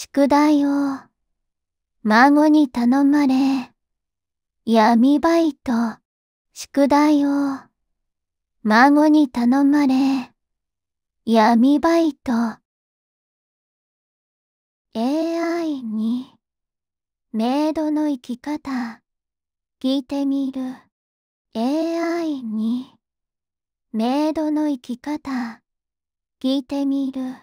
宿題を、孫に頼まれ、闇バイト、宿題を、孫に頼まれ、闇バイト。AI に、メイドの生き方、聞いてみる。AI に、メイドの生き方、聞いてみる。